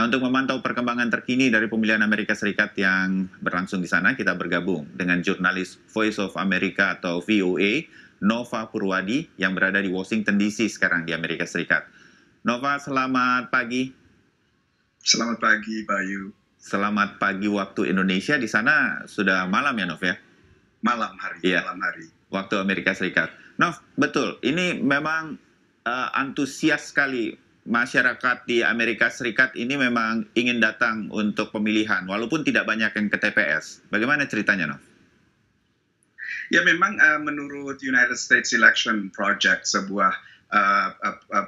Nah, untuk memantau perkembangan terkini dari pemilihan Amerika Serikat yang berlangsung di sana, kita bergabung dengan jurnalis Voice of America atau VOA, Nova Purwadi, yang berada di Washington DC sekarang di Amerika Serikat. Nova, selamat pagi. Selamat pagi, Bayu. Selamat pagi waktu Indonesia. Di sana sudah malam ya, Nov ya? Malam hari, ya. malam hari. Waktu Amerika Serikat. Nov, betul. Ini memang uh, antusias sekali masyarakat di Amerika Serikat ini memang ingin datang untuk pemilihan, walaupun tidak banyak yang ke TPS. Bagaimana ceritanya, Nov? Ya memang uh, menurut United States Election Project sebuah uh, uh, uh,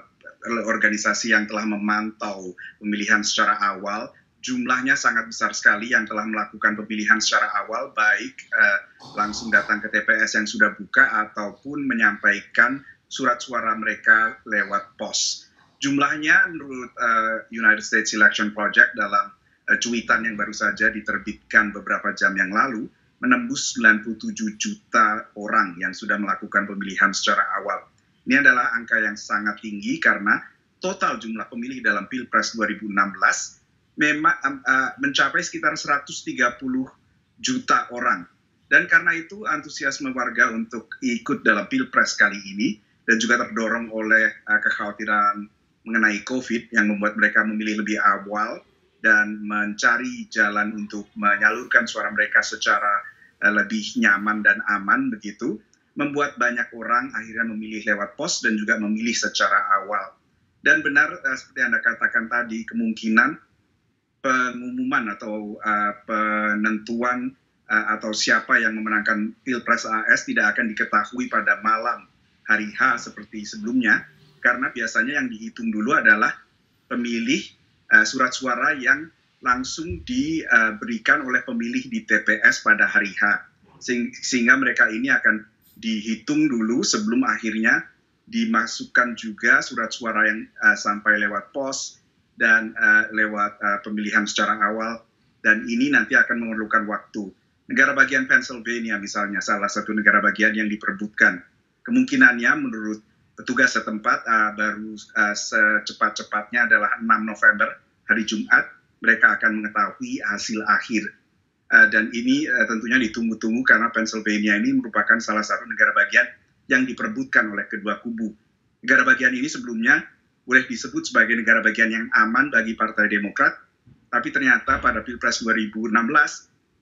organisasi yang telah memantau pemilihan secara awal jumlahnya sangat besar sekali yang telah melakukan pemilihan secara awal baik uh, langsung datang ke TPS yang sudah buka ataupun menyampaikan surat suara mereka lewat pos jumlahnya menurut uh, United States Election Project dalam uh, cuitan yang baru saja diterbitkan beberapa jam yang lalu menembus 97 juta orang yang sudah melakukan pemilihan secara awal. Ini adalah angka yang sangat tinggi karena total jumlah pemilih dalam Pilpres 2016 memang uh, mencapai sekitar 130 juta orang. Dan karena itu antusiasme warga untuk ikut dalam Pilpres kali ini dan juga terdorong oleh uh, kekhawatiran mengenai COVID yang membuat mereka memilih lebih awal dan mencari jalan untuk menyalurkan suara mereka secara eh, lebih nyaman dan aman begitu membuat banyak orang akhirnya memilih lewat pos dan juga memilih secara awal. Dan benar eh, seperti Anda katakan tadi kemungkinan pengumuman atau eh, penentuan atau siapa yang memenangkan Pilpres AS tidak akan diketahui pada malam hari H seperti sebelumnya karena biasanya yang dihitung dulu adalah pemilih uh, surat suara yang langsung diberikan oleh pemilih di TPS pada hari H sehingga mereka ini akan dihitung dulu sebelum akhirnya dimasukkan juga surat suara yang uh, sampai lewat pos dan uh, lewat uh, pemilihan secara awal dan ini nanti akan memerlukan waktu. Negara bagian Pennsylvania misalnya salah satu negara bagian yang diperbutkan Kemungkinannya menurut petugas setempat uh, baru uh, secepat-cepatnya adalah 6 November hari Jumat mereka akan mengetahui hasil akhir uh, dan ini uh, tentunya ditunggu-tunggu karena Pennsylvania ini merupakan salah satu negara bagian yang diperebutkan oleh kedua kubu. Negara bagian ini sebelumnya boleh disebut sebagai negara bagian yang aman bagi Partai Demokrat, tapi ternyata pada Pilpres 2016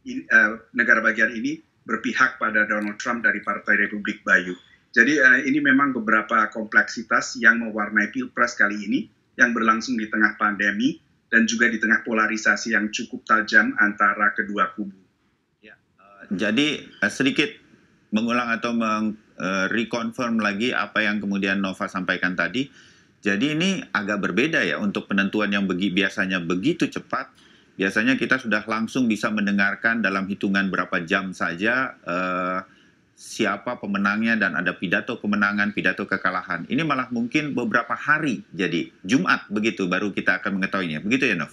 in, uh, negara bagian ini berpihak pada Donald Trump dari Partai Republik Bayu. Jadi uh, ini memang beberapa kompleksitas yang mewarnai pilpres kali ini yang berlangsung di tengah pandemi dan juga di tengah polarisasi yang cukup tajam antara kedua kubu. Ya, uh, jadi uh, sedikit mengulang atau meng, reconfirm lagi apa yang kemudian Nova sampaikan tadi. Jadi ini agak berbeda ya untuk penentuan yang begi, biasanya begitu cepat. Biasanya kita sudah langsung bisa mendengarkan dalam hitungan berapa jam saja. Uh, siapa pemenangnya dan ada pidato kemenangan, pidato kekalahan. Ini malah mungkin beberapa hari jadi Jumat begitu baru kita akan mengetahuinya. Begitu ya, Nov?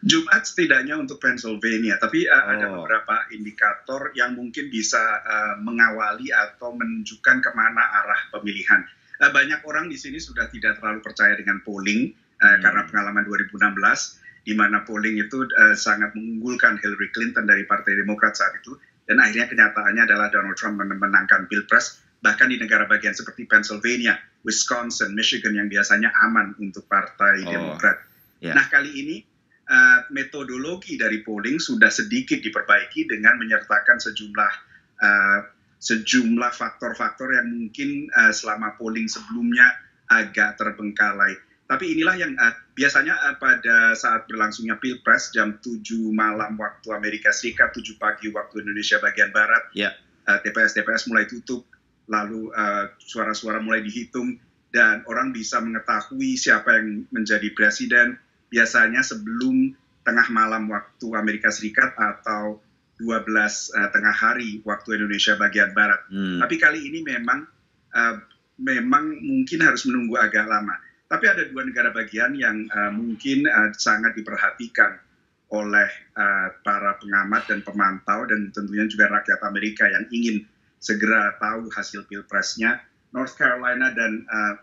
Jumat setidaknya untuk Pennsylvania, tapi uh, oh. ada beberapa indikator yang mungkin bisa uh, mengawali atau menunjukkan kemana arah pemilihan. Uh, banyak orang di sini sudah tidak terlalu percaya dengan polling uh, hmm. karena pengalaman 2016 di mana polling itu uh, sangat mengunggulkan Hillary Clinton dari Partai Demokrat saat itu. Dan akhirnya kenyataannya adalah Donald Trump memenangkan Pilpres bahkan di negara bagian seperti Pennsylvania, Wisconsin, Michigan yang biasanya aman untuk Partai oh, Demokrat. Yeah. Nah kali ini uh, metodologi dari polling sudah sedikit diperbaiki dengan menyertakan sejumlah uh, sejumlah faktor-faktor yang mungkin uh, selama polling sebelumnya agak terbengkalai. Tapi inilah yang uh, biasanya eh, pada saat berlangsungnya pilpres jam 7 malam waktu Amerika Serikat, 7 pagi waktu Indonesia bagian barat, TPS-TPS ya. yeah. TPS mulai tutup, lalu eh, suara-suara mulai dihitung dan orang bisa mengetahui siapa yang menjadi presiden biasanya sebelum tengah malam waktu Amerika Serikat atau 12 uh, eh, tengah hari waktu Indonesia bagian barat. Hmm. Tapi kali ini memang uh, memang mungkin harus menunggu agak lama tapi ada dua negara bagian yang uh, mungkin uh, sangat diperhatikan oleh uh, para pengamat dan pemantau dan tentunya juga rakyat Amerika yang ingin segera tahu hasil pilpresnya North Carolina dan uh,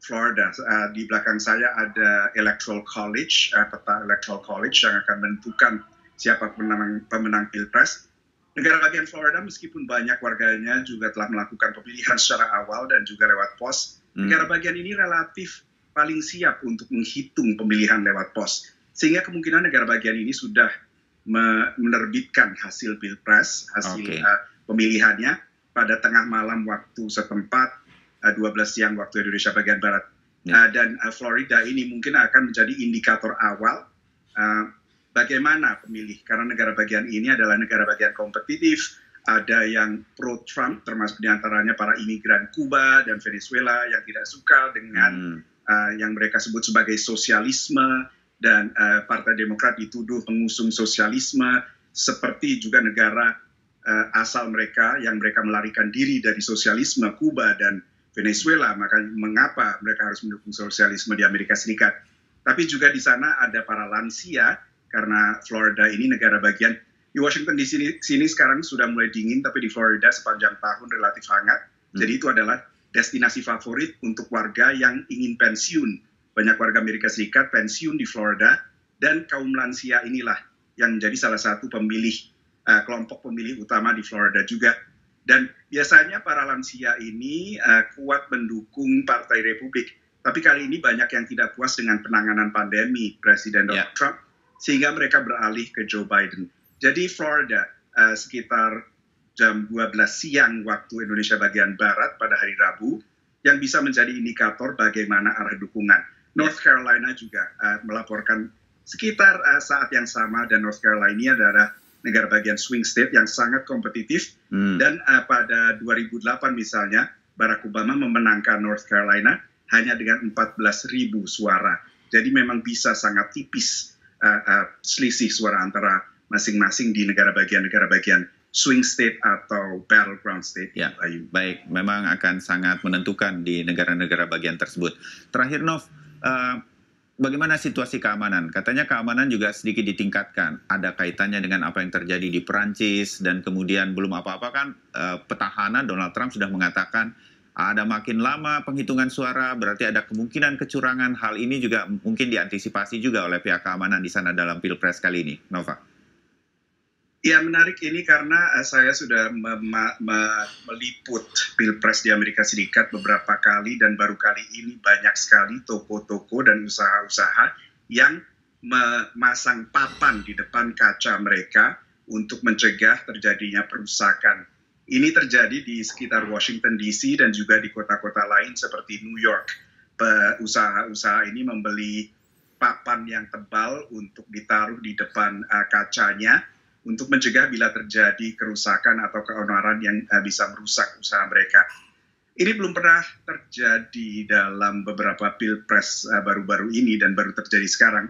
Florida uh, di belakang saya ada Electoral College uh, peta Electoral College yang akan menentukan siapa pemenang pemenang pilpres negara bagian Florida meskipun banyak warganya juga telah melakukan pemilihan secara awal dan juga lewat pos hmm. negara bagian ini relatif paling siap untuk menghitung pemilihan lewat pos. Sehingga kemungkinan negara bagian ini sudah menerbitkan hasil pilpres, hasil okay. uh, eh, pemilihannya pada tengah malam waktu setempat, uh, eh, 12 siang waktu Indonesia bagian barat. Yeah. Ya. Uh, dan uh, Florida ini mungkin akan menjadi indikator awal uh, bagaimana pemilih, karena negara bagian ini adalah negara bagian kompetitif, ada yang pro Trump termasuk diantaranya para imigran Kuba dan Venezuela yang tidak suka dengan hmm. Eh, yang mereka sebut sebagai sosialisme dan uh, Partai Demokrat dituduh mengusung sosialisme seperti juga negara uh, asal mereka yang mereka melarikan diri dari sosialisme Kuba dan Venezuela maka mengapa mereka harus mendukung sosialisme di Amerika Serikat tapi juga di sana ada para lansia karena Florida ini negara bagian di Washington di sini, sini sekarang sudah mulai dingin tapi di Florida sepanjang tahun relatif hangat hmm. jadi itu adalah destinasi favorit untuk warga yang ingin pensiun. Banyak warga Amerika Serikat pensiun di Florida dan kaum lansia inilah yang menjadi salah satu pemilih uh, kelompok pemilih utama di Florida juga. Dan biasanya para lansia ini uh, kuat mendukung Partai Republik. Tapi kali ini banyak yang tidak puas dengan penanganan pandemi Presiden Donald yeah. Trump sehingga mereka beralih ke Joe Biden. Jadi Florida uh, sekitar jam 12 siang waktu Indonesia bagian Barat pada hari Rabu yang bisa menjadi indikator bagaimana arah dukungan. North Carolina juga uh, melaporkan sekitar uh, saat yang sama dan North Carolina adalah negara bagian swing state yang sangat kompetitif hmm. dan uh, pada 2008 misalnya Barack Obama memenangkan North Carolina hanya dengan 14 ribu suara. Jadi memang bisa sangat tipis uh, uh, selisih suara antara masing-masing di negara bagian-negara bagian swing state atau battleground state. Ya, Ayu. baik. Memang akan sangat menentukan di negara-negara bagian tersebut. Terakhir, Nov, uh, bagaimana situasi keamanan? Katanya keamanan juga sedikit ditingkatkan. Ada kaitannya dengan apa yang terjadi di Perancis dan kemudian belum apa-apa kan uh, petahana Donald Trump sudah mengatakan ada makin lama penghitungan suara, berarti ada kemungkinan kecurangan. Hal ini juga mungkin diantisipasi juga oleh pihak keamanan di sana dalam pilpres kali ini, Nova. Ya menarik ini karena eh, saya sudah me me meliput pilpres di Amerika Serikat beberapa kali dan baru kali ini banyak sekali toko-toko dan usaha-usaha yang memasang papan di depan kaca mereka untuk mencegah terjadinya perusakan. Ini terjadi di sekitar Washington DC dan juga di kota-kota lain seperti New York. Usaha-usaha ini membeli papan yang tebal untuk ditaruh di depan uh, kacanya untuk mencegah bila terjadi kerusakan atau keonaran yang eh, bisa merusak usaha mereka. Ini belum pernah terjadi dalam beberapa pilpres eh, baru-baru ini dan baru terjadi sekarang.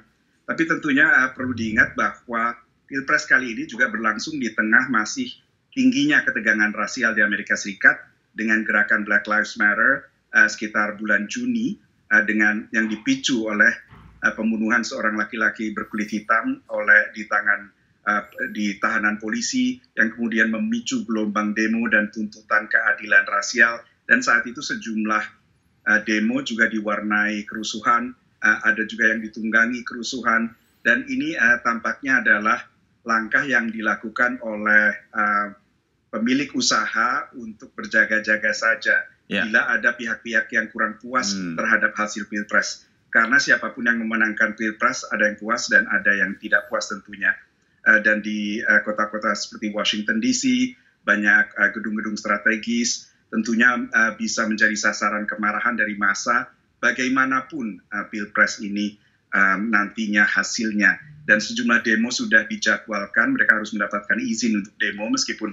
Tapi tentunya eh, perlu diingat bahwa pilpres kali ini juga berlangsung di tengah masih tingginya ketegangan rasial di Amerika Serikat dengan gerakan Black Lives Matter sekitar bulan Juni dengan yang dipicu oleh pembunuhan seorang laki-laki berkulit hitam oleh di tangan Uh, di tahanan polisi yang kemudian memicu gelombang demo dan tuntutan keadilan rasial dan saat itu sejumlah uh, demo juga diwarnai kerusuhan uh, ada juga yang ditunggangi kerusuhan dan ini tampaknya adalah langkah yang dilakukan oleh pemilik usaha untuk berjaga-jaga saja yeah. bila ada pihak-pihak yang kurang puas hmm. terhadap hasil pilpres karena siapapun yang memenangkan pilpres ada yang puas dan ada yang tidak puas tentunya Eh, dan di eh, kota-kota seperti Washington DC banyak eh, gedung-gedung strategis tentunya bisa menjadi sasaran kemarahan dari massa bagaimanapun pilpres ini nantinya hasilnya dan sejumlah demo sudah dijadwalkan mereka harus mendapatkan izin untuk demo meskipun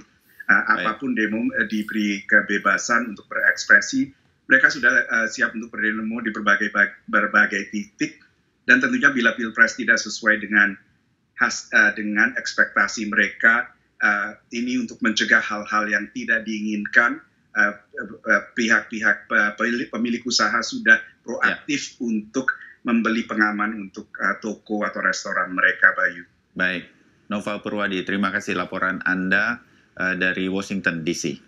apapun demo diberi kebebasan untuk berekspresi. Mereka sudah siap untuk berdemo di berbagai berbagai titik dan tentunya bila pilpres tidak sesuai dengan has, uh, dengan ekspektasi mereka uh, ini untuk mencegah hal-hal yang tidak diinginkan eh, pihak-pihak uh, uh, pemilik, pemilik usaha sudah proaktif ya. untuk membeli pengaman untuk uh, toko atau restoran mereka Bayu. Baik, Noval Purwadi, terima kasih laporan Anda uh, dari Washington DC.